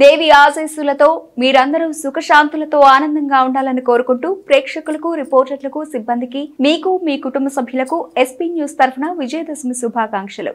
దేవి ఆశీస్సులతో మీరందరూ సుఖశాంతులతో ఆనందంగా ఉండాలని కోరుకుంటూ ప్రేక్షకులకు రిపోర్టర్లకు సిబ్బందికి మీకు మీ కుటుంబ సభ్యులకు ఎస్పీ న్యూస్ తరఫున విజయదశమి శుభాకాంక్షలు